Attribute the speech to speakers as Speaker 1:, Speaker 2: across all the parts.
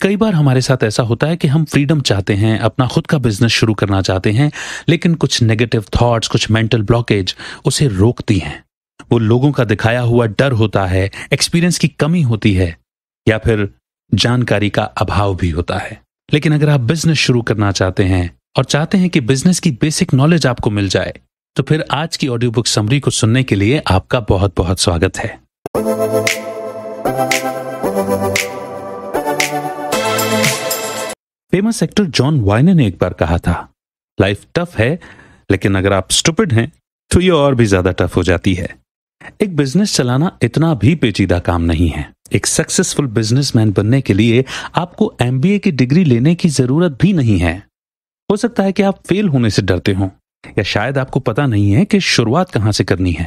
Speaker 1: कई बार हमारे साथ ऐसा होता है कि हम फ्रीडम चाहते हैं अपना खुद का बिजनेस शुरू करना चाहते हैं लेकिन कुछ नेगेटिव थॉट्स कुछ मेंटल ब्लॉकेज उसे रोकती हैं वो लोगों का दिखाया हुआ डर होता है एक्सपीरियंस की कमी होती है या फिर जानकारी का अभाव भी होता है लेकिन अगर आप बिजनेस शुरू करना चाहते हैं और चाहते हैं कि बिजनेस की बेसिक नॉलेज आपको मिल जाए तो फिर आज की ऑडियो बुक समरी को सुनने के लिए आपका बहुत बहुत स्वागत है फेमस एक्टर जॉन वाइने ने एक बार कहा था लाइफ टफ है लेकिन अगर आप स्टूपिड हैं तो ये और भी ज्यादा टफ हो जाती है एक बिजनेस चलाना इतना भी पेचीदा काम नहीं है एक सक्सेसफुल बिजनेसमैन बनने के लिए आपको एमबीए की डिग्री लेने की जरूरत भी नहीं है हो सकता है कि आप फेल होने से डरते हो या शायद आपको पता नहीं है कि शुरुआत कहां से करनी है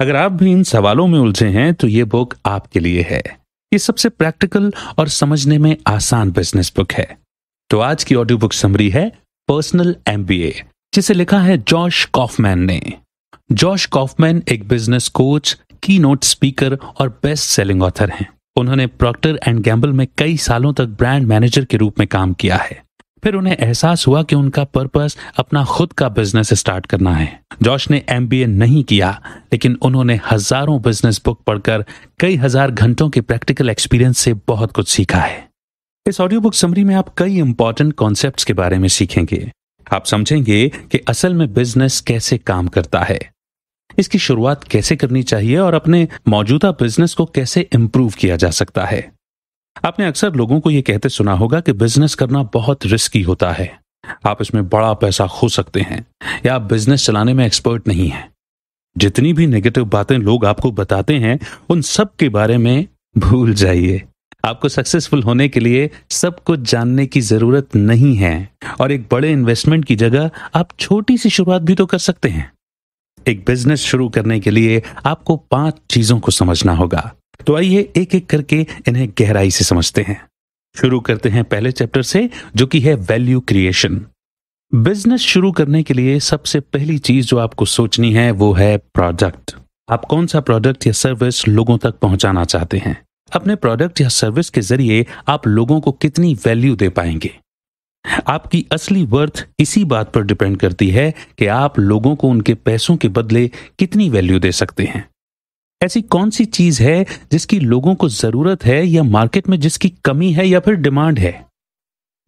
Speaker 1: अगर आप भी इन सवालों में उलझे हैं तो ये बुक आपके लिए है ये सबसे प्रैक्टिकल और समझने में आसान बिजनेस बुक है तो आज की ऑडियो बुक समरी है पर्सनल एमबीए जिसे लिखा है जॉश कॉफमैन ने जॉश कॉफमैन एक business coach keynote speaker और बेस्ट सेलिंग ऑथर हैं उन्होंने प्रॉक्टर एंड गैम्बल में कई सालों तक ब्रांड मैनेजर के रूप में काम किया है फिर उन्हें एहसास हुआ कि उनका पर्पस अपना खुद का बिजनेस स्टार्ट करना है जॉश ने एम नहीं किया लेकिन उन्होंने हजारों बिजनेस बुक पढ़कर कई हजार घंटों के प्रैक्टिकल एक्सपीरियंस से बहुत कुछ सीखा है इस ऑडियो बुक समरी में आप कई इंपॉर्टेंट कॉन्सेप्ट के बारे में सीखेंगे आप समझेंगे कि असल में बिजनेस कैसे काम करता है इसकी शुरुआत कैसे करनी चाहिए और अपने मौजूदा बिजनेस को कैसे इंप्रूव किया जा सकता है आपने अक्सर लोगों को यह कहते सुना होगा कि बिजनेस करना बहुत रिस्की होता है आप इसमें बड़ा पैसा खो सकते हैं या आप बिजनेस चलाने में एक्सपर्ट नहीं है जितनी भी नेगेटिव बातें लोग आपको बताते हैं उन सब के बारे में भूल जाइए आपको सक्सेसफुल होने के लिए सब कुछ जानने की जरूरत नहीं है और एक बड़े इन्वेस्टमेंट की जगह आप छोटी सी शुरुआत भी तो कर सकते हैं एक बिजनेस शुरू करने के लिए आपको पांच चीजों को समझना होगा तो आइए एक एक करके इन्हें गहराई से समझते हैं शुरू करते हैं पहले चैप्टर से जो कि है वैल्यू क्रिएशन बिजनेस शुरू करने के लिए सबसे पहली चीज जो आपको सोचनी है वो है प्रोडक्ट आप कौन सा प्रोडक्ट या सर्विस लोगों तक पहुंचाना चाहते हैं अपने प्रोडक्ट या सर्विस के जरिए आप लोगों को कितनी वैल्यू दे पाएंगे आपकी असली वर्थ इसी बात पर डिपेंड करती है कि आप लोगों को उनके पैसों के बदले कितनी वैल्यू दे सकते हैं ऐसी कौन सी चीज है जिसकी लोगों को जरूरत है या मार्केट में जिसकी कमी है या फिर डिमांड है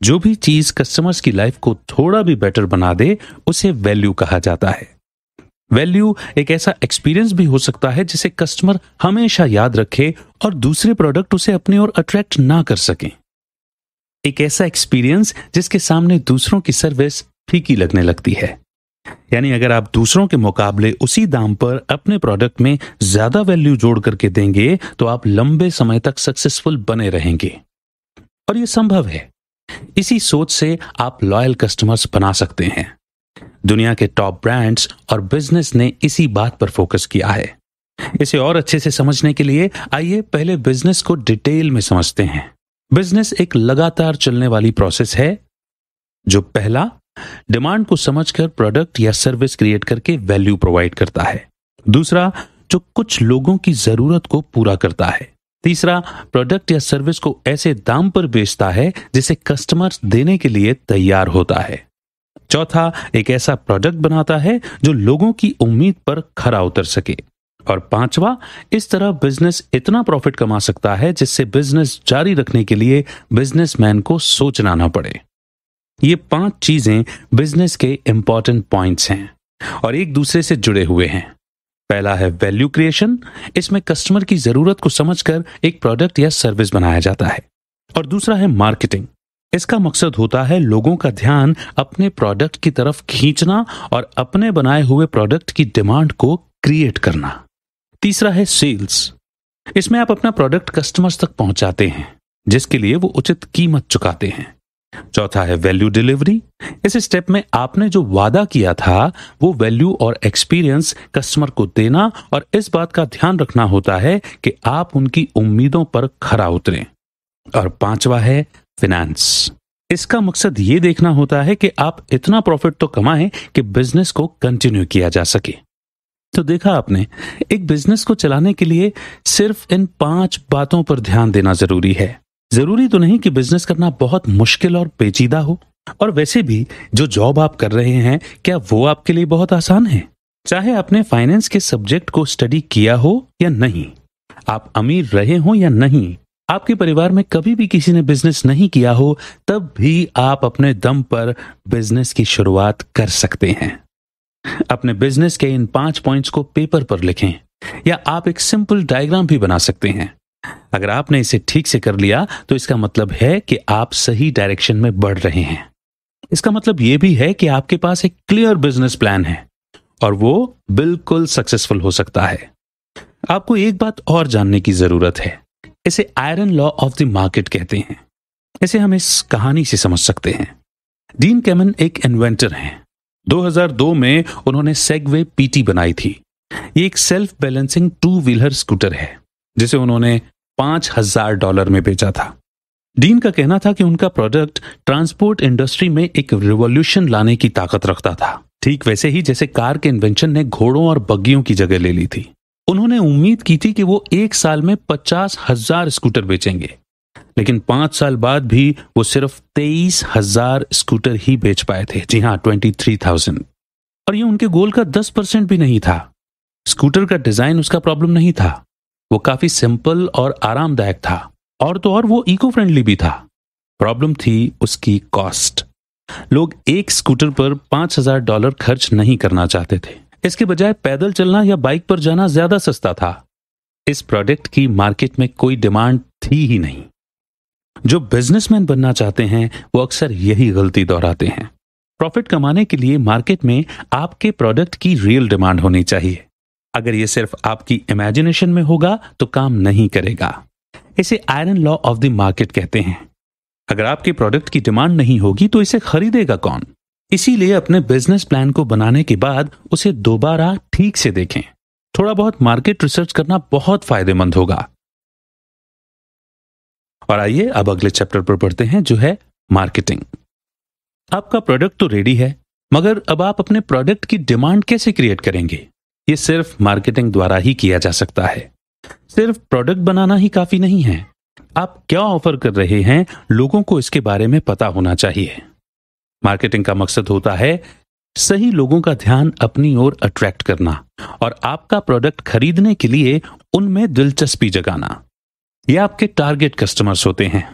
Speaker 1: जो भी चीज कस्टमर्स की लाइफ को थोड़ा भी बेटर बना दे उसे वैल्यू कहा जाता है वैल्यू एक ऐसा एक्सपीरियंस भी हो सकता है जिसे कस्टमर हमेशा याद रखे और दूसरे प्रोडक्ट उसे अपनी ओर अट्रैक्ट ना कर सके एक ऐसा एक्सपीरियंस जिसके सामने दूसरों की सर्विस फीकी लगने लगती है यानी अगर आप दूसरों के मुकाबले उसी दाम पर अपने प्रोडक्ट में ज्यादा वैल्यू जोड़ करके देंगे तो आप लंबे समय तक सक्सेसफुल बने रहेंगे और यह संभव है इसी सोच से आप लॉयल कस्टमर्स बना सकते हैं दुनिया के टॉप ब्रांड्स और बिजनेस ने इसी बात पर फोकस किया है इसे और अच्छे से समझने के लिए आइए पहले बिजनेस को डिटेल में समझते हैं बिजनेस एक लगातार चलने वाली प्रोसेस है जो पहला डिमांड को समझकर प्रोडक्ट या सर्विस क्रिएट करके वैल्यू प्रोवाइड करता है दूसरा जो कुछ लोगों की जरूरत को पूरा करता है तीसरा प्रोडक्ट या सर्विस को ऐसे दाम पर बेचता है जिसे कस्टमर्स देने के लिए तैयार होता है चौथा एक ऐसा प्रोडक्ट बनाता है जो लोगों की उम्मीद पर खरा उतर सके और पांचवा इस तरह बिजनेस इतना प्रॉफिट कमा सकता है जिससे बिजनेस जारी रखने के लिए बिजनेसमैन को सोचना ना पड़े ये पांच चीजें बिजनेस के इंपॉर्टेंट पॉइंट्स हैं और एक दूसरे से जुड़े हुए हैं पहला है वैल्यू क्रिएशन इसमें कस्टमर की जरूरत को समझकर एक प्रोडक्ट या सर्विस बनाया जाता है और दूसरा है मार्केटिंग इसका मकसद होता है लोगों का ध्यान अपने प्रोडक्ट की तरफ खींचना और अपने बनाए हुए प्रोडक्ट की डिमांड को क्रिएट करना तीसरा है सेल्स इसमें आप अपना प्रोडक्ट कस्टमर्स तक पहुंचाते हैं जिसके लिए वो उचित कीमत चुकाते हैं चौथा है वैल्यू डिलीवरी इस स्टेप में आपने जो वादा किया था वो वैल्यू और एक्सपीरियंस कस्टमर को देना और इस बात का ध्यान रखना होता है कि आप उनकी उम्मीदों पर खरा उतरें और पांचवा है फिनेंस इसका मकसद ये देखना होता है कि आप इतना प्रॉफिट तो कमाएं कि बिजनेस को कंटिन्यू किया जा सके तो देखा आपने एक बिजनेस को चलाने के लिए सिर्फ इन पांच बातों पर ध्यान देना जरूरी है जरूरी तो नहीं कि बिजनेस करना बहुत मुश्किल और पेचीदा हो और वैसे भी जो जॉब आप कर रहे हैं क्या वो आपके लिए बहुत आसान है चाहे आपने फाइनेंस के सब्जेक्ट को स्टडी किया हो या नहीं आप अमीर रहे हो या नहीं आपके परिवार में कभी भी किसी ने बिजनेस नहीं किया हो तब भी आप अपने दम पर बिजनेस की शुरुआत कर सकते हैं अपने बिजनेस के इन पांच पॉइंट्स को पेपर पर लिखें या आप एक सिंपल डायग्राम भी बना सकते हैं अगर आपने इसे ठीक से कर लिया तो इसका मतलब है कि आप सही डायरेक्शन में बढ़ रहे हैं इसका मतलब यह भी है कि आपके पास एक क्लियर बिजनेस प्लान है और वो बिल्कुल सक्सेसफुल हो सकता है आपको एक बात और जानने की जरूरत है इसे iron law of the market कहते हैं इसे हम इस कहानी से समझ सकते हैं डीन कैमन एक इन्वेंटर हैं 2002 में उन्होंने सेगवे पीटी बनाई थी ये एक self balancing two wheeler scooter है जिसे उन्होंने पांच हजार डॉलर में बेचा था डीन का कहना था कि उनका प्रोडक्ट ट्रांसपोर्ट इंडस्ट्री में एक रिवॉल्यूशन लाने की ताकत रखता था ठीक वैसे ही जैसे कार के इन्वेंशन ने घोड़ों और बग्गियों की जगह ले ली थी उन्होंने उम्मीद की थी कि वो एक साल में पचास हजार स्कूटर बेचेंगे लेकिन पांच साल बाद भी वो सिर्फ तेईस हजार स्कूटर ही बेच पाए थे जी हाँ ट्वेंटी थ्री थाउजेंड और ये उनके गोल का दस परसेंट भी नहीं था स्कूटर का डिजाइन उसका प्रॉब्लम नहीं था वो काफी सिंपल और आरामदायक था और तो और वो इको फ्रेंडली भी था प्रॉब्लम थी उसकी कॉस्ट लोग एक स्कूटर पर पांच हजार डॉलर खर्च नहीं करना चाहते थे इसके बजाय पैदल चलना या बाइक पर जाना ज्यादा सस्ता था इस प्रोडक्ट की मार्केट में कोई डिमांड थी ही नहीं जो बिजनेसमैन बनना चाहते हैं वो अक्सर यही गलती दोहराते हैं प्रॉफिट कमाने के लिए मार्केट में आपके प्रोडक्ट की रियल डिमांड होनी चाहिए अगर ये सिर्फ आपकी इमेजिनेशन में होगा तो काम नहीं करेगा इसे iron law of the market कहते हैं अगर आपके प्रोडक्ट की डिमांड नहीं होगी तो इसे खरीदेगा कौन इसीलिए अपने बिजनेस प्लान को बनाने के बाद उसे दोबारा ठीक से देखें थोड़ा बहुत मार्केट रिसर्च करना बहुत फायदेमंद होगा और आइए अब अगले चैप्टर पर पढ़ते हैं जो है मार्केटिंग आपका प्रोडक्ट तो रेडी है मगर अब आप अपने प्रोडक्ट की डिमांड कैसे क्रिएट करेंगे ये सिर्फ मार्केटिंग द्वारा ही किया जा सकता है सिर्फ प्रोडक्ट बनाना ही काफी नहीं है आप क्या ऑफर कर रहे हैं लोगों को इसके बारे में पता होना चाहिए मार्केटिंग का मकसद होता है सही लोगों का ध्यान अपनी ओर अट्रैक्ट करना और आपका प्रोडक्ट खरीदने के लिए उनमें दिलचस्पी जगाना ये आपके टारगेट कस्टमर्स होते हैं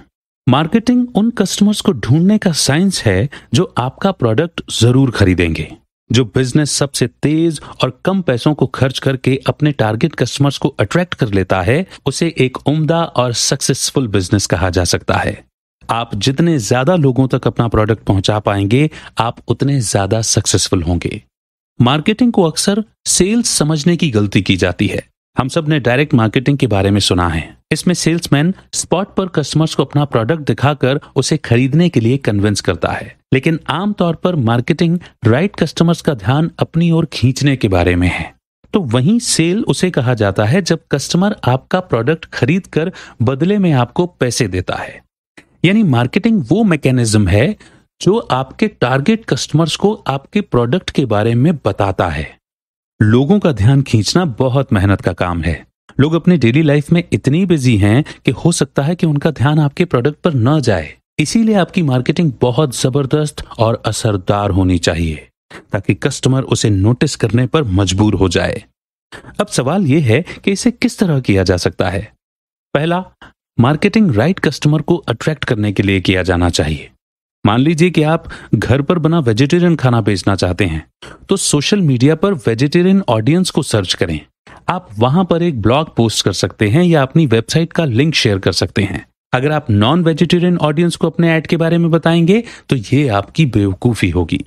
Speaker 1: मार्केटिंग उन कस्टमर्स को ढूंढने का साइंस है जो आपका प्रोडक्ट जरूर खरीदेंगे जो बिजनेस सबसे तेज और कम पैसों को खर्च करके अपने टारगेट कस्टमर्स को अट्रैक्ट कर लेता है उसे एक उम्दा और सक्सेसफुल बिजनेस कहा जा सकता है आप जितने ज्यादा लोगों तक अपना प्रोडक्ट पहुंचा पाएंगे आप उतने ज्यादा सक्सेसफुल होंगे मार्केटिंग को अक्सर सेल्स समझने की गलती की जाती है हम सब ने डायरेक्ट मार्केटिंग के बारे में सुना है इसमें सेल्समैन स्पॉट पर कस्टमर्स को अपना प्रोडक्ट दिखाकर उसे खरीदने के लिए कन्विंस करता है लेकिन आमतौर पर मार्केटिंग राइट कस्टमर्स का ध्यान अपनी ओर खींचने के बारे में है तो वही सेल उसे कहा जाता है जब कस्टमर आपका प्रोडक्ट खरीद कर बदले में आपको पैसे देता है यानी मार्केटिंग वो मैकेनिज्म है जो आपके टारगेट कस्टमर्स को आपके प्रोडक्ट के बारे में बताता है लोगों का ध्यान खींचना बहुत मेहनत का काम है लोग अपने डेली लाइफ में इतनी बिजी हैं कि हो सकता है कि उनका ध्यान आपके प्रोडक्ट पर न जाए इसीलिए आपकी मार्केटिंग बहुत जबरदस्त और असरदार होनी चाहिए ताकि कस्टमर उसे नोटिस करने पर मजबूर हो जाए अब सवाल यह है कि इसे किस तरह किया जा सकता है पहला मार्केटिंग राइट कस्टमर को अट्रैक्ट करने के लिए किया जाना चाहिए मान लीजिए कि आप घर पर बना वेजिटेरियन खाना बेचना चाहते हैं तो सोशल मीडिया पर वेजिटेरियन ऑडियंस को सर्च करें आप वहां पर एक ब्लॉग पोस्ट कर सकते हैं या अपनी वेबसाइट का लिंक शेयर कर सकते हैं अगर आप नॉन वेजिटेरियन ऑडियंस को अपने ऐड के बारे में बताएंगे तो ये आपकी बेवकूफी होगी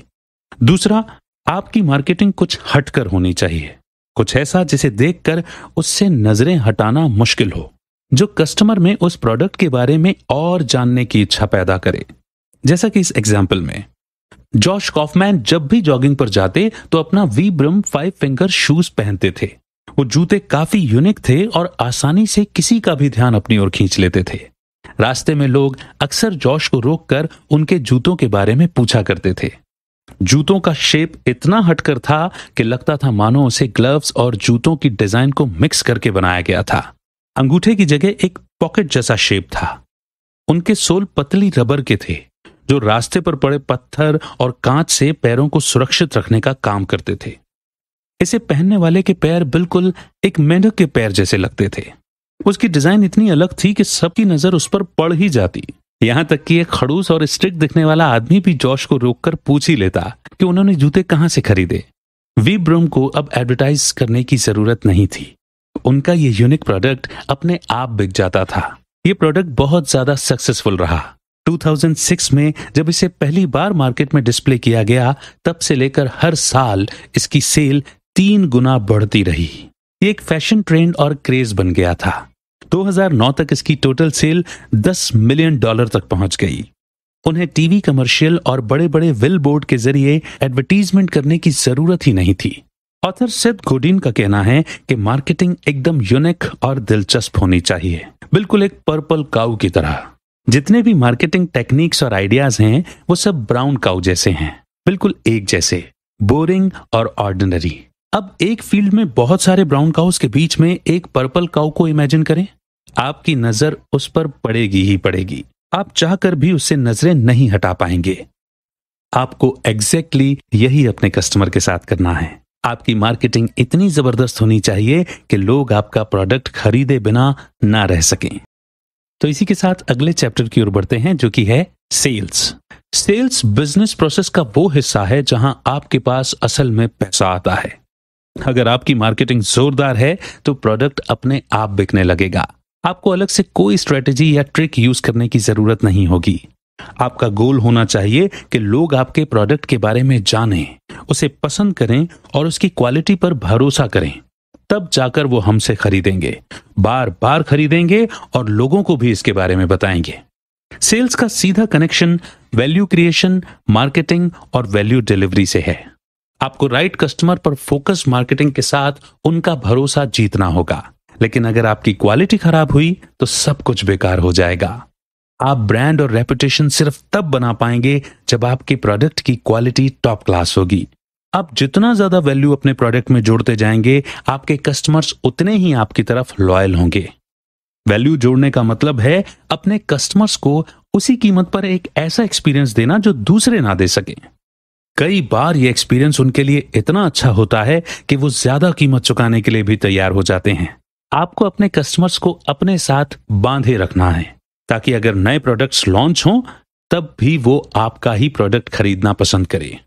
Speaker 1: दूसरा आपकी मार्केटिंग कुछ हटकर होनी चाहिए कुछ ऐसा जिसे देखकर उससे नजरें हटाना मुश्किल हो जो कस्टमर में उस प्रोडक्ट के बारे में और जानने की इच्छा पैदा करे जैसा कि इस एग्जाम्पल में जॉश कॉफमैन जब भी जॉगिंग पर जाते तो अपना Vibram five finger shoes पहनते थे वो जूते काफी यूनिक थे और आसानी से किसी का भी ध्यान अपनी ओर खींच लेते थे रास्ते में लोग अक्सर जोश को रोककर उनके जूतों के बारे में पूछा करते थे जूतों का शेप इतना हटकर था कि लगता था मानो उसे ग्लव्स और जूतों की डिजाइन को मिक्स करके बनाया गया था अंगूठे की जगह एक पॉकेट जैसा शेप था उनके सोल पतली रबर के थे जो रास्ते पर पड़े पत्थर और कांच से पैरों को सुरक्षित रखने का काम करते थे इसे पहनने वाले के पैर बिल्कुल एक मेंढक के पैर जैसे लगते थे उसकी डिजाइन इतनी अलग थी कि सबकी नजर उस पर पड़ ही जाती यहाँ तक कि एक खड़ूस और स्ट्रिक दिखने वाला आदमी भी जोश को रोककर पूछ ही लेता कि उन्होंने जूते कहाँ से खरीदे वी ब्रूम को अब एडवर्टाइज करने की जरूरत नहीं थी उनका ये यूनिक प्रोडक्ट अपने आप बिक जाता था ये प्रोडक्ट बहुत ज्यादा सक्सेसफुल रहा 2006 में जब इसे पहली बार मार्केट में डिस्प्ले किया गया तब से लेकर हर साल इसकी सेल तीन गुना बढ़ती रही एक फैशन ट्रेंड और क्रेज बन गया था 2009 तक इसकी टोटल सेल 10 मिलियन डॉलर तक पहुंच गई उन्हें टीवी कमर्शियल और बड़े बड़े विल बोर्ड के जरिए एडवर्टीजमेंट करने की जरूरत ही नहीं थी ऑथर सिद्ध गोडिन का कहना है कि मार्केटिंग एकदम यूनिक और दिलचस्प होनी चाहिए बिल्कुल एक पर्पल काउ की तरह जितने भी मार्केटिंग टेक्निक्स और आइडियाज हैं वो सब ब्राउन काउ जैसे हैं बिल्कुल एक जैसे बोरिंग और ऑर्डिनरी अब एक फील्ड में बहुत सारे ब्राउन काउस के बीच में एक पर्पल काउ को इमेजिन करें आपकी नजर उस पर पड़ेगी ही पड़ेगी आप चाहकर भी उससे नजरें नहीं हटा पाएंगे आपको एग्जैक्टली exactly यही अपने कस्टमर के साथ करना है आपकी मार्केटिंग इतनी जबरदस्त होनी चाहिए कि लोग आपका प्रोडक्ट खरीदे बिना ना रह सकें तो इसी के साथ अगले चैप्टर की ओर बढ़ते हैं जो कि है सेल्स सेल्स बिजनेस प्रोसेस का वो हिस्सा है जहां आपके पास असल में पैसा आता है अगर आपकी मार्केटिंग जोरदार है तो प्रोडक्ट अपने आप बिकने लगेगा आपको अलग से कोई स्ट्रेटेजी या ट्रिक यूज करने की जरूरत नहीं होगी आपका गोल होना चाहिए कि लोग आपके प्रोडक्ट के बारे में जानें, उसे पसंद करें और उसकी क्वालिटी पर भरोसा करें तब जाकर वो हमसे खरीदेंगे बार बार खरीदेंगे और लोगों को भी इसके बारे में बताएंगे सेल्स का सीधा कनेक्शन वैल्यू क्रिएशन मार्केटिंग और वैल्यू डिलीवरी से है आपको राइट कस्टमर पर फोकस मार्केटिंग के साथ उनका भरोसा जीतना होगा लेकिन अगर आपकी क्वालिटी खराब हुई तो सब कुछ बेकार हो जाएगा आप ब्रांड और रेपुटेशन सिर्फ तब बना पाएंगे जब आपके प्रोडक्ट की क्वालिटी टॉप क्लास होगी आप जितना ज्यादा वैल्यू अपने प्रोडक्ट में जोड़ते जाएंगे आपके कस्टमर्स उतने ही आपकी तरफ लॉयल होंगे वैल्यू जोड़ने का मतलब है अपने कस्टमर्स को उसी कीमत पर एक ऐसा एक्सपीरियंस देना जो दूसरे ना दे सकें कई बार ये एक्सपीरियंस उनके लिए इतना अच्छा होता है कि वो ज्यादा कीमत चुकाने के लिए भी तैयार हो जाते हैं आपको अपने कस्टमर्स को अपने साथ बांधे रखना है ताकि अगर नए प्रोडक्ट्स लॉन्च हों तब भी वो आपका ही प्रोडक्ट खरीदना पसंद करे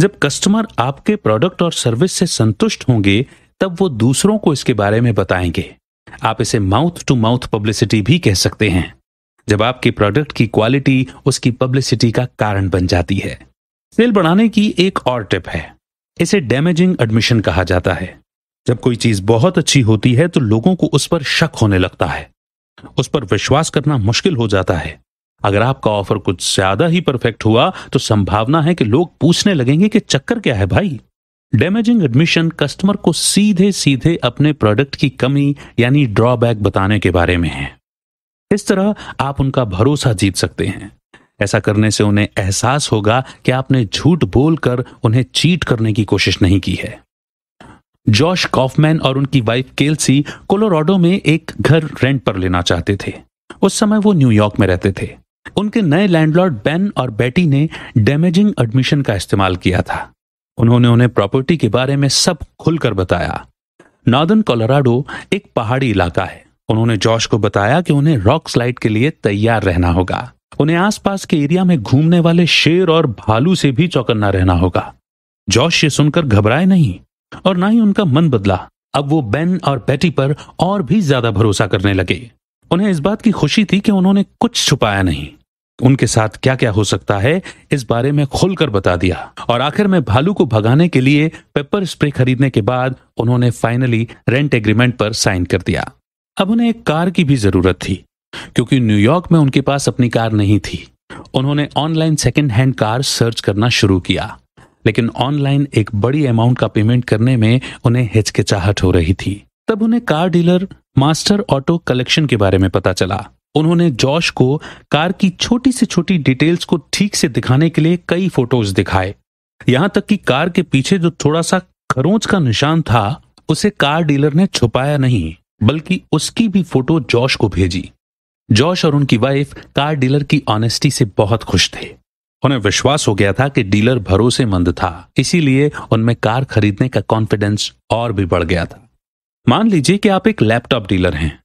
Speaker 1: जब कस्टमर आपके प्रोडक्ट और सर्विस से संतुष्ट होंगे तब वो दूसरों को इसके बारे में बताएंगे आप इसे माउथ टू माउथ पब्लिसिटी भी कह सकते हैं जब आपके प्रोडक्ट की क्वालिटी उसकी पब्लिसिटी का कारण बन जाती है सेल बढ़ाने की एक और टिप है इसे डैमेजिंग एडमिशन कहा जाता है जब कोई चीज बहुत अच्छी होती है तो लोगों को उस पर शक होने लगता है उस पर विश्वास करना मुश्किल हो जाता है अगर आपका ऑफर कुछ ज्यादा ही परफेक्ट हुआ तो संभावना है कि लोग पूछने लगेंगे कि चक्कर क्या है भाई डैमेजिंग एडमिशन कस्टमर को सीधे सीधे अपने प्रोडक्ट की कमी यानी ड्रॉबैक बताने के बारे में है इस तरह आप उनका भरोसा जीत सकते हैं ऐसा करने से उन्हें एहसास होगा कि आपने झूठ बोलकर उन्हें चीट करने की कोशिश नहीं की है जॉश कॉफमैन और उनकी वाइफ केल्सी कोलोराडो में एक घर रेंट पर लेना चाहते थे उस समय वो न्यूयॉर्क में रहते थे उनके नए लैंडलॉर्ड बेन और बेटी ने डैमेजिंग एडमिशन का इस्तेमाल किया था उन्होंने उन्हें प्रॉपर्टी के बारे में सब खुलकर बताया नॉर्दर्न कोलोराडो एक पहाड़ी इलाका है उन्होंने जॉश को बताया कि उन्हें रॉक स्लाइड के लिए तैयार रहना होगा उन्हें आसपास के एरिया में घूमने वाले शेर और भालू से भी चौकन्ना रहना होगा जॉश ये सुनकर घबराए नहीं और ना ही उनका मन बदला अब वो बेन और पैटी पर और भी ज्यादा भरोसा करने लगे उन्हें इस बात की खुशी थी कि उन्होंने कुछ छुपाया नहीं उनके साथ क्या क्या हो सकता है इस बारे में खुलकर बता दिया और आखिर में भालू को भगाने के लिए पेपर स्प्रे खरीदने के बाद उन्होंने फाइनली रेंट एग्रीमेंट पर साइन कर दिया अब उन्हें एक कार की भी जरूरत थी क्योंकि न्यूयॉर्क में उनके पास अपनी कार नहीं थी उन्होंने online second hand car search करना शुरू किया लेकिन ऑनलाइन एक बड़ी अमाउंट का पेमेंट करने में उन्हें हिचकिचाहट हो रही थी तब उन्हें car dealer Master Auto Collection के बारे में पता चला उन्होंने जॉश को कार की छोटी से छोटी डिटेल्स को ठीक से दिखाने के लिए कई फोटोज दिखाए यहां तक कि कार के पीछे जो थोड़ा सा खरोंच का निशान था उसे कार डीलर ने छुपाया नहीं बल्कि उसकी भी फोटो जॉश को भेजी जॉश और उनकी वाइफ कार डीलर की ऑनेस्टी से बहुत खुश थे उन्हें विश्वास हो गया था कि डीलर भरोसेमंद था इसीलिए उनमें कार खरीदने का कॉन्फिडेंस और भी बढ़ गया था मान लीजिए कि आप एक लैपटॉप डीलर हैं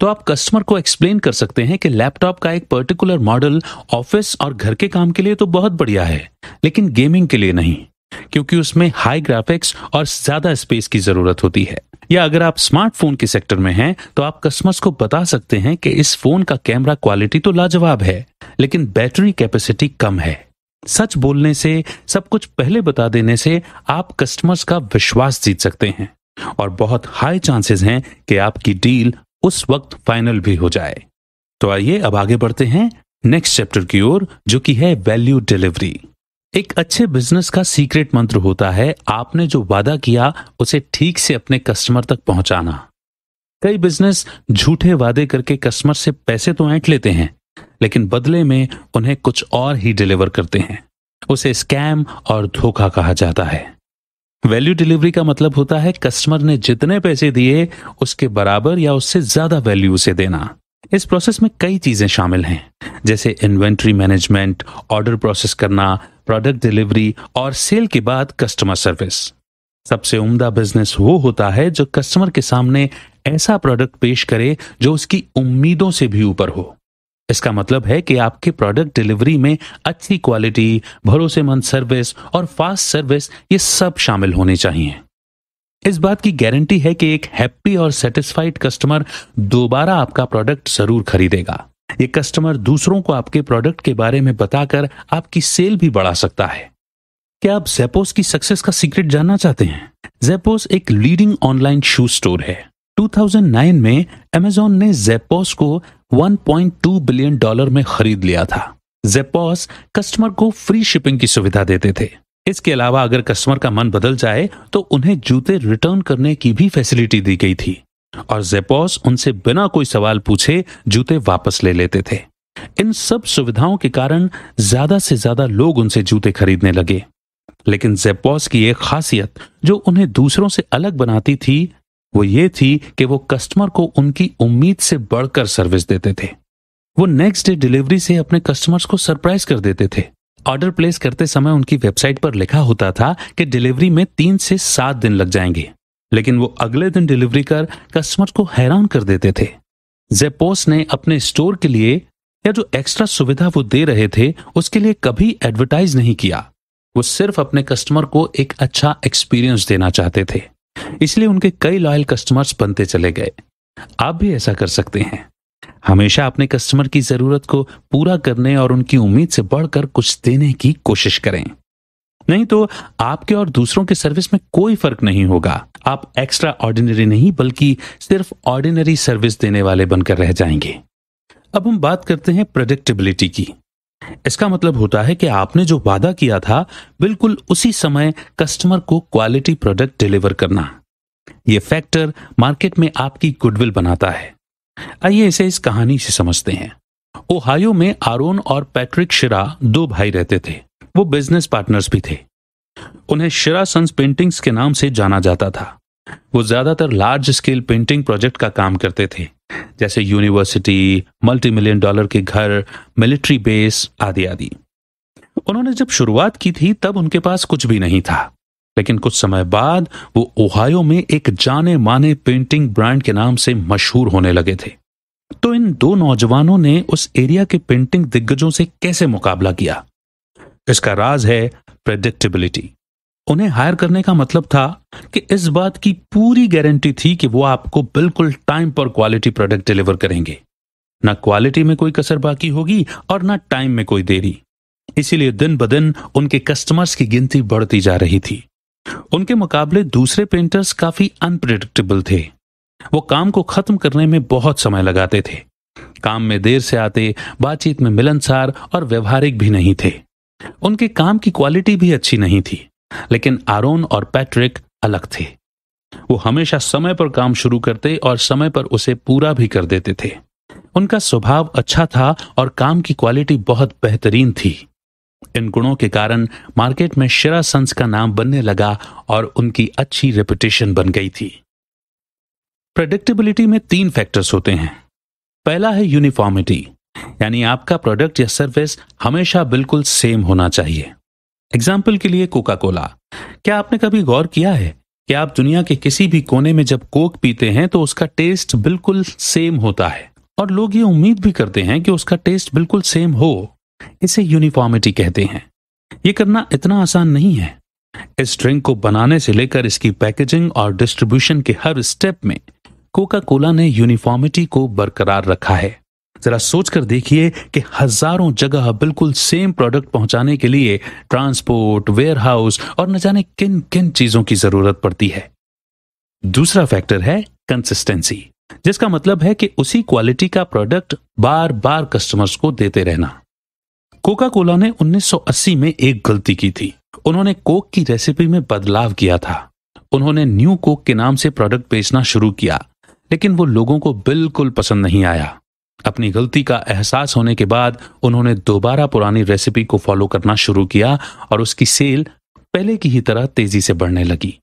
Speaker 1: तो आप कस्टमर को एक्सप्लेन कर सकते हैं कि लैपटॉप का एक पर्टिकुलर मॉडल ऑफिस और घर के काम के लिए तो बहुत बढ़िया है लेकिन गेमिंग के लिए नहीं क्योंकि उसमें हाई ग्राफिक्स और ज्यादा स्पेस की जरूरत होती है या अगर आप स्मार्टफोन के सेक्टर में हैं तो आप कस्टमर्स को बता सकते हैं कि इस फोन का कैमरा क्वालिटी तो लाजवाब है लेकिन बैटरी कैपेसिटी कम है सच बोलने से सब कुछ पहले बता देने से आप कस्टमर्स का विश्वास जीत सकते हैं और बहुत हाई चांसेस हैं कि आपकी डील उस वक्त फाइनल भी हो जाए तो आइए अब आगे बढ़ते हैं नेक्स्ट चैप्टर की ओर जो कि है वैल्यू डिलीवरी एक अच्छे बिजनेस का सीक्रेट मंत्र होता है आपने जो वादा किया उसे ठीक से अपने कस्टमर तक पहुंचाना कई बिजनेस झूठे वादे करके कस्टमर से पैसे तो ऐंठ लेते हैं लेकिन बदले में उन्हें कुछ और ही डिलीवर करते हैं उसे स्कैम और धोखा कहा जाता है वैल्यू डिलीवरी का मतलब होता है कस्टमर ने जितने पैसे दिए उसके बराबर या उससे ज्यादा वैल्यू उसे देना इस प्रोसेस में कई चीजें शामिल हैं जैसे इन्वेंट्री मैनेजमेंट ऑर्डर प्रोसेस करना प्रोडक्ट डिलीवरी और सेल के बाद कस्टमर सर्विस सबसे उम्दा बिजनेस वो होता है जो कस्टमर के सामने ऐसा प्रोडक्ट पेश करे जो उसकी उम्मीदों से भी ऊपर हो इसका मतलब है कि आपके प्रोडक्ट डिलीवरी में अच्छी क्वालिटी भरोसेमंद सर्विस और फास्ट सर्विस ये सब शामिल होने चाहिए इस बात की गारंटी है कि एक हैप्पी और सेटिस्फाइड कस्टमर दोबारा आपका प्रोडक्ट जरूर खरीदेगा ये कस्टमर दूसरों को आपके प्रोडक्ट के बारे में बताकर आपकी सेल भी बढ़ा सकता है क्या आप जेपोस की सक्सेस का सीक्रेट जानना चाहते हैं जेपोस एक लीडिंग ऑनलाइन शू स्टोर है 2009 में अमेजोन ने जेपोस को 1.2 बिलियन डॉलर में खरीद लिया था जेपोस कस्टमर को फ्री शिपिंग की सुविधा देते थे इसके अलावा अगर कस्टमर का मन बदल जाए तो उन्हें जूते रिटर्न करने की भी फैसिलिटी दी गई थी और जेपॉस उनसे बिना कोई सवाल पूछे जूते वापस ले लेते थे इन सब सुविधाओं के कारण ज्यादा से ज्यादा लोग उनसे जूते खरीदने लगे लेकिन जेपॉस की एक खासियत जो उन्हें दूसरों से अलग बनाती थी वो ये थी कि वो कस्टमर को उनकी उम्मीद से बढ़कर सर्विस देते थे वो नेक्स्ट डे डिलीवरी से अपने कस्टमर्स को सरप्राइज कर देते थे ऑर्डर प्लेस करते समय उनकी वेबसाइट पर लिखा होता था कि डिलीवरी में तीन से सात दिन लग जाएंगे लेकिन वो अगले दिन डिलीवरी कर कस्टमर को हैरान कर देते थे जेपोस ने अपने स्टोर के लिए या जो एक्स्ट्रा सुविधा वो दे रहे थे उसके लिए कभी एडवर्टाइज नहीं किया वो सिर्फ अपने कस्टमर को एक अच्छा एक्सपीरियंस देना चाहते थे इसलिए उनके कई लॉयल कस्टमर्स बनते चले गए आप भी ऐसा कर सकते हैं हमेशा अपने कस्टमर की जरूरत को पूरा करने और उनकी उम्मीद से बढ़कर कुछ देने की कोशिश करें नहीं तो आपके और दूसरों के सर्विस में कोई फर्क नहीं होगा आप एक्स्ट्रा ऑर्डिनरी नहीं बल्कि सिर्फ ऑर्डिनरी सर्विस देने वाले बनकर रह जाएंगे अब हम बात करते हैं प्रेडिक्टेबिलिटी की इसका मतलब होता है कि आपने जो वादा किया था बिल्कुल उसी समय कस्टमर को क्वालिटी प्रोडक्ट डिलीवर करना ये फैक्टर मार्केट में आपकी गुडविल बनाता है आइए इसे इस कहानी से समझते हैं ओहायो में आरोन और पैट्रिक शिरा दो भाई रहते थे वो बिजनेस पार्टनर्स भी थे उन्हें शिरा सन्स पेंटिंग्स के नाम से जाना जाता था वो ज्यादातर लार्ज स्केल पेंटिंग प्रोजेक्ट का काम करते थे जैसे यूनिवर्सिटी मल्टी मिलियन डॉलर के घर मिलिट्री बेस आदि आदि उन्होंने जब शुरुआत की थी तब उनके पास कुछ भी नहीं था लेकिन कुछ समय बाद वो ओहायो में एक जाने माने पेंटिंग ब्रांड के नाम से मशहूर होने लगे थे तो इन दो नौजवानों ने उस एरिया के पेंटिंग दिग्गजों से कैसे मुकाबला किया इसका राज है प्रेडिक्टेबिलिटी उन्हें हायर करने का मतलब था कि इस बात की पूरी गारंटी थी कि वो आपको बिल्कुल टाइम पर क्वालिटी प्रोडक्ट डिलीवर करेंगे ना क्वालिटी में कोई कसर बाकी होगी और ना टाइम में कोई देरी इसीलिए दिन ब दिन उनके कस्टमर्स की गिनती बढ़ती जा रही थी उनके मुकाबले दूसरे पेंटर्स काफी अनप्रिडिक्टेबल थे वो काम को खत्म करने में बहुत समय लगाते थे काम में देर से आते बातचीत में मिलनसार और व्यवहारिक भी नहीं थे उनके काम की क्वालिटी भी अच्छी नहीं थी लेकिन आरोन और पैट्रिक अलग थे वो हमेशा समय पर काम शुरू करते और समय पर उसे पूरा भी कर देते थे उनका स्वभाव अच्छा था और काम की क्वालिटी बहुत बेहतरीन थी इन गुणों के कारण मार्केट में शिरा सन्स का नाम बनने लगा और उनकी अच्छी रेपुटेशन बन गई थी प्रडिक्टेबिलिटी में तीन फैक्टर्स होते हैं पहला है यूनिफॉर्मिटी यानी आपका प्रोडक्ट या सर्विस हमेशा बिल्कुल सेम होना चाहिए एग्जाम्पल के लिए कोका कोला क्या आपने कभी गौर किया है कि आप दुनिया के किसी भी कोने में जब कोक पीते हैं तो उसका टेस्ट बिल्कुल सेम होता है और लोग ये उम्मीद भी करते हैं कि उसका टेस्ट बिल्कुल सेम हो इसे यूनिफॉर्मिटी कहते हैं ये करना इतना आसान नहीं है इस ड्रिंक को बनाने से लेकर इसकी पैकेजिंग और डिस्ट्रीब्यूशन के हर स्टेप में कोका कोला ने यूनिफॉर्मिटी को बरकरार रखा है जरा सोचकर देखिए कि हजारों जगह बिल्कुल सेम प्रोडक्ट पहुंचाने के लिए ट्रांसपोर्ट वेयर हाउस और न जाने किन किन चीजों की जरूरत पड़ती है दूसरा फैक्टर है कंसिस्टेंसी जिसका मतलब है कि उसी क्वालिटी का प्रोडक्ट बार बार कस्टमर्स को देते रहना कोका कोला ने 1980 में एक गलती की थी उन्होंने कोक की रेसिपी में बदलाव किया था उन्होंने न्यू कोक के नाम से प्रोडक्ट बेचना शुरू किया लेकिन वो लोगों को बिल्कुल पसंद नहीं आया अपनी गलती का एहसास होने के बाद उन्होंने दोबारा पुरानी रेसिपी को फॉलो करना शुरू किया और उसकी सेल पहले की ही तरह तेजी से बढ़ने लगी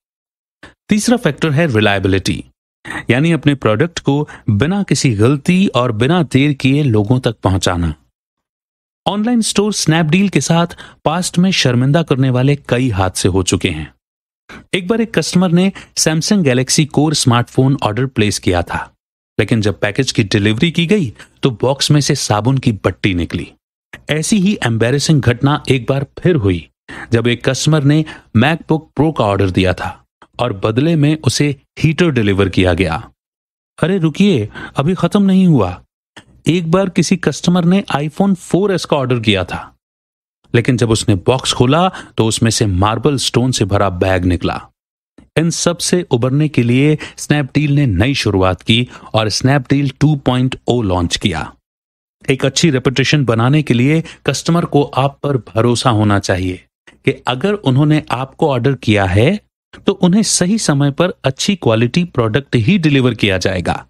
Speaker 1: तीसरा फैक्टर है रिलायबिलिटी यानी अपने प्रोडक्ट को बिना किसी गलती और बिना देर किए लोगों तक पहुंचाना ऑनलाइन स्टोर स्नैपडील के साथ पास्ट में शर्मिंदा करने वाले कई हादसे हो चुके हैं एक बार एक कस्टमर ने Samsung Galaxy Core smartphone order place किया था लेकिन जब पैकेज की डिलीवरी की गई तो बॉक्स में से साबुन की बट्टी निकली ऐसी ही एम्बेरसिंग घटना एक बार फिर हुई जब एक कस्टमर ने मैकबुक प्रो का ऑर्डर दिया था और बदले में उसे हीटर डिलीवर किया गया अरे रुकिए अभी खत्म नहीं हुआ एक बार किसी कस्टमर ने आईफोन 4s का ऑर्डर किया था लेकिन जब उसने बॉक्स खोला तो उसमें से मार्बल स्टोन से भरा बैग निकला इन सब से उबरने के लिए स्नैपडील ने नई शुरुआत की और स्नैपडील 2.0 लॉन्च किया एक अच्छी रेपुटेशन बनाने के लिए कस्टमर को आप पर भरोसा होना चाहिए कि अगर उन्होंने आपको ऑर्डर किया है तो उन्हें सही समय पर अच्छी क्वालिटी प्रोडक्ट ही डिलीवर किया जाएगा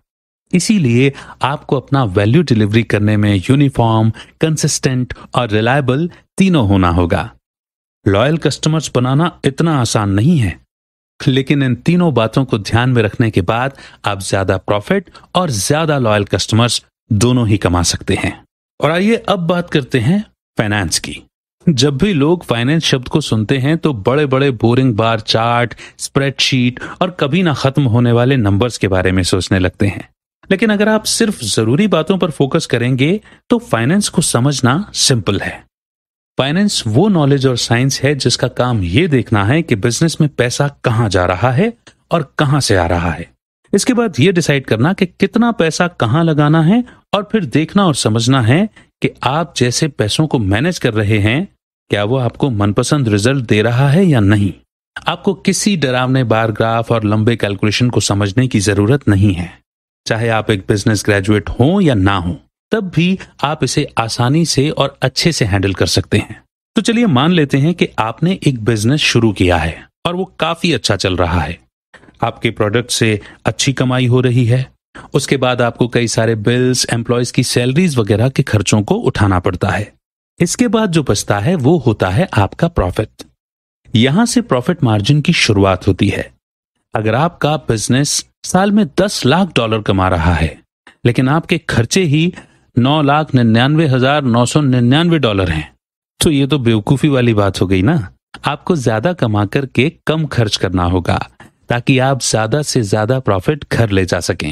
Speaker 1: इसीलिए आपको अपना वैल्यू डिलीवरी करने में यूनिफॉर्म कंसिस्टेंट और रिलायबल तीनों होना होगा लॉयल कस्टमर्स बनाना इतना आसान नहीं है लेकिन इन तीनों बातों को ध्यान में रखने के बाद आप ज्यादा प्रॉफिट और ज्यादा लॉयल कस्टमर्स दोनों ही कमा सकते हैं और आइए अब बात करते हैं फाइनेंस की जब भी लोग फाइनेंस शब्द को सुनते हैं तो बड़े बड़े बोरिंग बार चार्ट स्प्रेडशीट और कभी ना खत्म होने वाले नंबर्स के बारे में सोचने लगते हैं लेकिन अगर आप सिर्फ जरूरी बातों पर फोकस करेंगे तो फाइनेंस को समझना सिंपल है फाइनेंस वो नॉलेज और साइंस है जिसका काम ये देखना है कि बिजनेस में पैसा कहाँ जा रहा है और कहाँ से आ रहा है इसके बाद ये डिसाइड करना कि कितना पैसा कहाँ लगाना है और फिर देखना और समझना है कि आप जैसे पैसों को मैनेज कर रहे हैं क्या वो आपको मनपसंद रिजल्ट दे रहा है या नहीं आपको किसी डरावने बार ग्राफ और लंबे कैलकुलेशन को समझने की जरूरत नहीं है चाहे आप एक बिजनेस ग्रेजुएट हो या ना हो तब भी आप इसे आसानी से और अच्छे से हैंडल कर सकते हैं तो चलिए मान लेते हैं कि आपने एक बिजनेस शुरू किया है और वो काफी अच्छा चल रहा है आपके प्रोडक्ट से अच्छी कमाई हो रही है उसके बाद आपको कई सारे बिल्स एम्प्लॉयज की सैलरीज वगैरह के खर्चों को उठाना पड़ता है इसके बाद जो बचता है वो होता है आपका प्रॉफिट यहां से प्रॉफिट मार्जिन की शुरुआत होती है अगर आपका बिजनेस साल में दस लाख डॉलर कमा रहा है लेकिन आपके खर्चे ही नौ लाख निन्यानवे हजार नौ सौ निन्यानवे डॉलर हैं तो ये तो बेवकूफी वाली बात हो गई ना आपको ज्यादा कमा करके कम खर्च करना होगा ताकि आप ज्यादा से ज्यादा प्रॉफिट घर ले जा सकें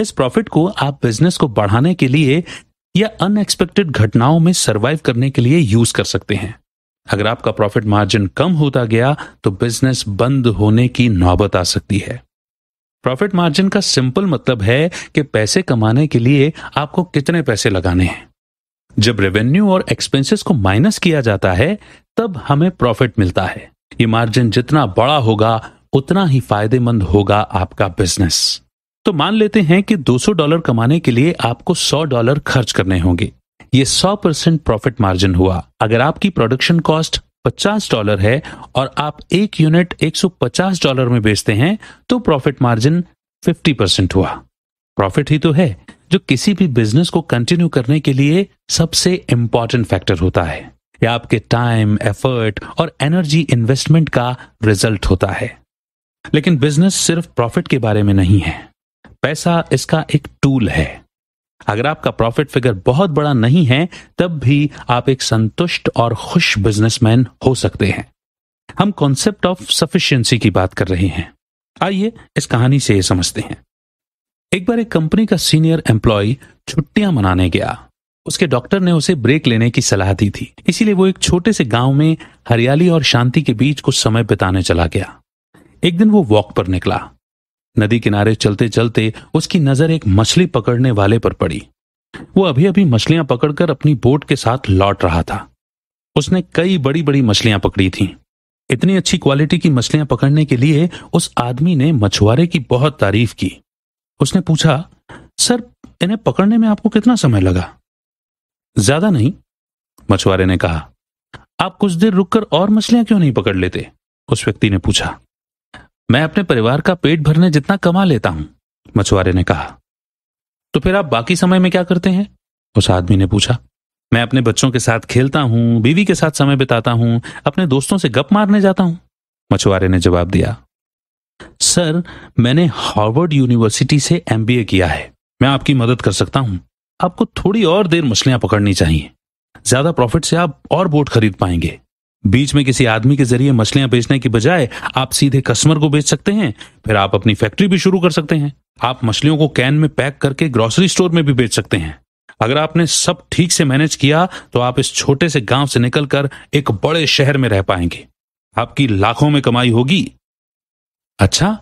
Speaker 1: इस प्रॉफिट को आप बिजनेस को बढ़ाने के लिए या अनएक्सपेक्टेड घटनाओं में सरवाइव करने के लिए यूज कर सकते हैं अगर आपका प्रॉफिट मार्जिन कम होता गया तो बिजनेस बंद होने की नौबत आ सकती है प्रॉफिट मार्जिन का सिंपल मतलब है कि पैसे कमाने के लिए आपको कितने पैसे लगाने हैं जब रेवेन्यू और एक्सपेंसेस को माइनस किया जाता है तब हमें प्रॉफिट मिलता है ये मार्जिन जितना बड़ा होगा उतना ही फायदेमंद होगा आपका बिजनेस तो मान लेते हैं कि 200 डॉलर कमाने के लिए आपको 100 डॉलर खर्च करने होंगे ये 100 परसेंट प्रॉफिट मार्जिन हुआ अगर आपकी प्रोडक्शन कॉस्ट पचास डॉलर है और आप एक यूनिट एक सौ पचास डॉलर में बेचते हैं तो प्रॉफिट मार्जिन फिफ्टी परसेंट हुआ प्रॉफिट ही तो है जो किसी भी बिजनेस को कंटिन्यू करने के लिए सबसे इंपॉर्टेंट फैक्टर होता है या आपके टाइम एफर्ट और एनर्जी इन्वेस्टमेंट का रिजल्ट होता है लेकिन बिजनेस सिर्फ प्रॉफिट के बारे में नहीं है पैसा इसका एक टूल है अगर आपका प्रॉफिट फिगर बहुत बड़ा नहीं है तब भी आप एक संतुष्ट और खुश बिजनेसमैन हो सकते हैं हम कॉन्सेप्ट ऑफ सफिशियंसी की बात कर रहे हैं आइए इस कहानी से ये समझते हैं एक बार एक कंपनी का सीनियर एम्प्लॉय छुट्टियां मनाने गया उसके डॉक्टर ने उसे ब्रेक लेने की सलाह दी थी इसीलिए वो एक छोटे से गांव में हरियाली और शांति के बीच कुछ समय बिताने चला गया एक दिन वो वॉक पर निकला नदी किनारे चलते चलते उसकी नजर एक मछली पकड़ने वाले पर पड़ी वो अभी अभी मछलियां पकड़कर अपनी बोट के साथ लौट रहा था उसने कई बड़ी बड़ी मछलियां पकड़ी थीं। इतनी अच्छी क्वालिटी की मछलियां पकड़ने के लिए उस आदमी ने मछुआरे की बहुत तारीफ की उसने पूछा सर इन्हें पकड़ने में आपको कितना समय लगा ज्यादा नहीं मछुआरे ने कहा आप कुछ देर रुककर और मछलियां क्यों नहीं पकड़ लेते उस व्यक्ति ने पूछा मैं अपने परिवार का पेट भरने जितना कमा लेता हूं मछुआरे ने कहा तो फिर आप बाकी समय में क्या करते हैं उस आदमी ने पूछा मैं अपने बच्चों के साथ खेलता हूं बीवी के साथ समय बिताता हूं अपने दोस्तों से गप मारने जाता हूं मछुआरे ने जवाब दिया सर मैंने हार्वर्ड यूनिवर्सिटी से एमबीए किया है मैं आपकी मदद कर सकता हूं आपको थोड़ी और देर मछलियां पकड़नी चाहिए ज्यादा प्रॉफिट से आप और बोट खरीद पाएंगे बीच में किसी आदमी के जरिए मछलियां बेचने की बजाय आप सीधे कस्टमर को बेच सकते हैं फिर आप अपनी फैक्ट्री भी शुरू कर सकते हैं आप मछलियों को कैन में पैक करके ग्रोसरी स्टोर में भी बेच सकते हैं अगर आपने सब ठीक से मैनेज किया तो आप इस छोटे से गांव से निकलकर एक बड़े शहर में रह पाएंगे आपकी लाखों में कमाई होगी अच्छा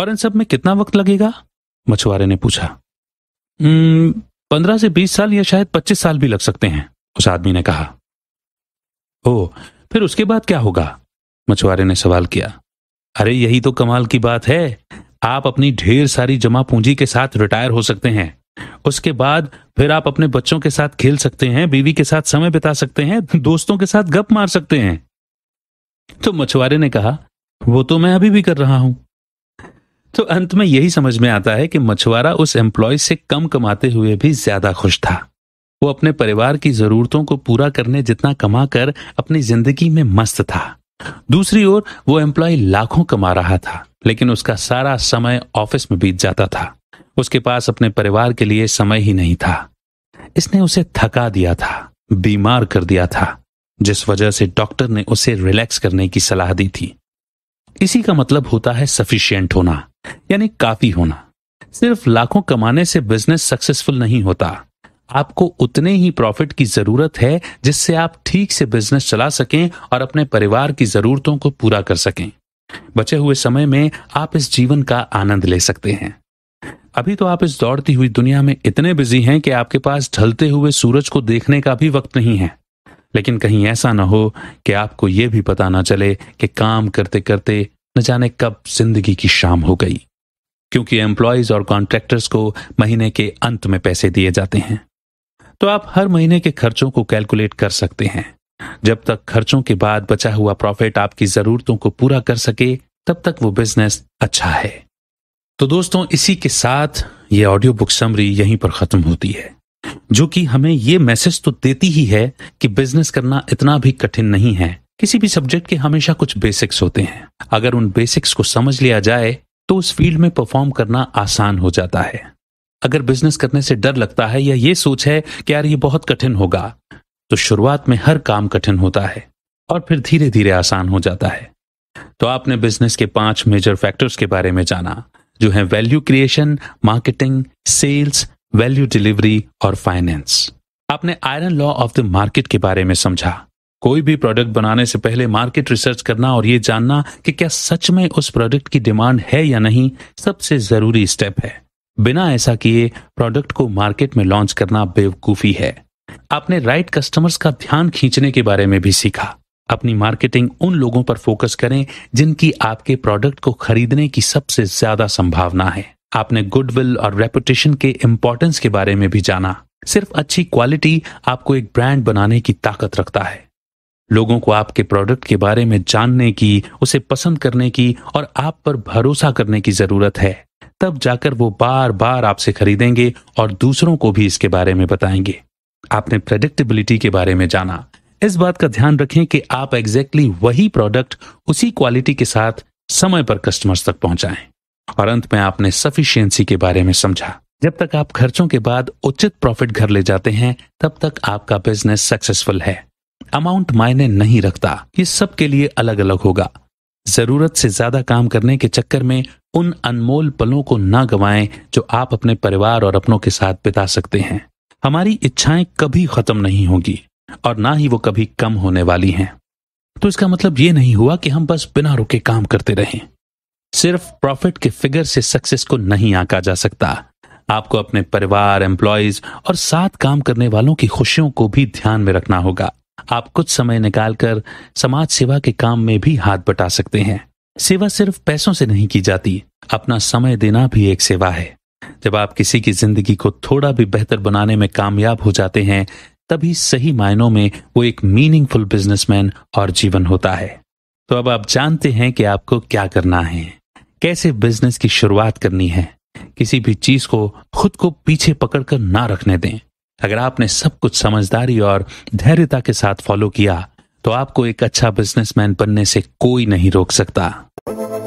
Speaker 1: और इन सब में कितना वक्त लगेगा मछुआरे ने पूछा पंद्रह से बीस साल या शायद पच्चीस साल भी लग सकते हैं उस आदमी ने कहा ओ फिर उसके बाद क्या होगा मछुआरे ने सवाल किया अरे यही तो कमाल की बात है आप अपनी ढेर सारी जमा पूंजी के साथ रिटायर हो सकते हैं उसके बाद फिर आप अपने बच्चों के साथ खेल सकते हैं बीवी के साथ समय बिता सकते हैं दोस्तों के साथ गप मार सकते हैं तो मछुआरे ने कहा वो तो मैं अभी भी कर रहा हूं तो अंत में यही समझ में आता है कि मछुआरा उस एम्प्लॉय से कम कमाते हुए भी ज्यादा खुश था वो अपने परिवार की जरूरतों को पूरा करने जितना कमा कर अपनी जिंदगी में मस्त था दूसरी ओर वो एम्प्लॉय लाखों कमा रहा था लेकिन उसका सारा समय ऑफिस में बीत जाता था उसके पास अपने परिवार के लिए समय ही नहीं था इसने उसे थका दिया था बीमार कर दिया था जिस वजह से डॉक्टर ने उसे रिलैक्स करने की सलाह दी थी इसी का मतलब होता है सफिशियंट होना यानी काफी होना सिर्फ लाखों कमाने से बिजनेस सक्सेसफुल नहीं होता आपको उतने ही प्रॉफिट की जरूरत है जिससे आप ठीक से बिजनेस चला सकें और अपने परिवार की जरूरतों को पूरा कर सकें बचे हुए समय में आप इस जीवन का आनंद ले सकते हैं अभी तो आप इस दौड़ती हुई दुनिया में इतने बिजी हैं कि आपके पास ढलते हुए सूरज को देखने का भी वक्त नहीं है लेकिन कहीं ऐसा ना हो कि आपको यह भी पता ना चले कि काम करते करते न जाने कब जिंदगी की शाम हो गई क्योंकि एम्प्लॉयज और कॉन्ट्रैक्टर्स को महीने के अंत में पैसे दिए जाते हैं तो आप हर महीने के खर्चों को कैलकुलेट कर सकते हैं जब तक खर्चों के बाद बचा हुआ प्रॉफिट आपकी जरूरतों को पूरा कर सके तब तक वो बिजनेस अच्छा है तो दोस्तों इसी के साथ ये ऑडियो बुक समरी यहीं पर खत्म होती है जो कि हमें ये मैसेज तो देती ही है कि बिजनेस करना इतना भी कठिन नहीं है किसी भी सब्जेक्ट के हमेशा कुछ बेसिक्स होते हैं अगर उन बेसिक्स को समझ लिया जाए तो उस फील्ड में परफॉर्म करना आसान हो जाता है अगर बिजनेस करने से डर लगता है या ये सोच है कि यार ये बहुत कठिन होगा तो शुरुआत में हर काम कठिन होता है और फिर धीरे धीरे आसान हो जाता है तो आपने बिजनेस के पांच मेजर फैक्टर्स के बारे में जाना जो है value creation marketing sales value delivery और फाइनेंस आपने iron law of the market के बारे में समझा कोई भी प्रोडक्ट बनाने से पहले मार्केट रिसर्च करना और ये जानना कि क्या सच में उस प्रोडक्ट की डिमांड है या नहीं सबसे जरूरी स्टेप है बिना ऐसा किए प्रोडक्ट को मार्केट में लॉन्च करना बेवकूफ़ी है आपने राइट कस्टमर्स का ध्यान खींचने के बारे में भी सीखा अपनी मार्केटिंग उन लोगों पर फोकस करें जिनकी आपके प्रोडक्ट को खरीदने की सबसे ज्यादा संभावना है आपने गुडविल और रेपुटेशन के इम्पोर्टेंस के बारे में भी जाना सिर्फ अच्छी क्वालिटी आपको एक ब्रांड बनाने की ताकत रखता है लोगों को आपके प्रोडक्ट के बारे में जानने की उसे पसंद करने की और आप पर भरोसा करने की जरूरत है तब जाकर वो बार बार आपसे खरीदेंगे और दूसरों को भी इसके बारे में बताएंगे आपने प्रेडिक्टेबिलिटी के बारे में जाना इस बात का ध्यान रखें कि आप एग्जैक्टली exactly वही प्रोडक्ट उसी क्वालिटी के साथ समय पर कस्टमर्स तक पहुंचाएं और अंत में आपने सफिशियंसी के बारे में समझा जब तक आप खर्चों के बाद उचित प्रॉफिट घर ले जाते हैं तब तक आपका बिजनेस सक्सेसफुल है अमाउंट मायने नहीं रखता ये सबके लिए अलग अलग होगा जरूरत से ज्यादा काम करने के चक्कर में उन अनमोल पलों को ना गंवाएं जो आप अपने परिवार और अपनों के साथ बिता सकते हैं हमारी इच्छाएं कभी खत्म नहीं होगी और ना ही वो कभी कम होने वाली हैं तो इसका मतलब ये नहीं हुआ कि हम बस बिना रुके काम करते रहें सिर्फ प्रॉफिट के फिगर से सक्सेस को नहीं आंका जा सकता आपको अपने परिवार एम्प्लॉयज और साथ काम करने वालों की खुशियों को भी ध्यान में रखना होगा आप कुछ समय निकालकर समाज सेवा के काम में भी हाथ बटा सकते हैं सेवा सिर्फ पैसों से नहीं की जाती अपना समय देना भी एक सेवा है जब आप किसी की जिंदगी को थोड़ा भी बेहतर बनाने में कामयाब हो जाते हैं तभी सही मायनों में वो एक मीनिंगफुल बिजनेसमैन और जीवन होता है तो अब आप जानते हैं कि आपको क्या करना है कैसे बिजनेस की शुरुआत करनी है किसी भी चीज को खुद को पीछे पकड़कर ना रखने दें अगर आपने सब कुछ समझदारी और धैर्यता के साथ फॉलो किया तो आपको एक अच्छा बिजनेसमैन बनने से कोई नहीं रोक सकता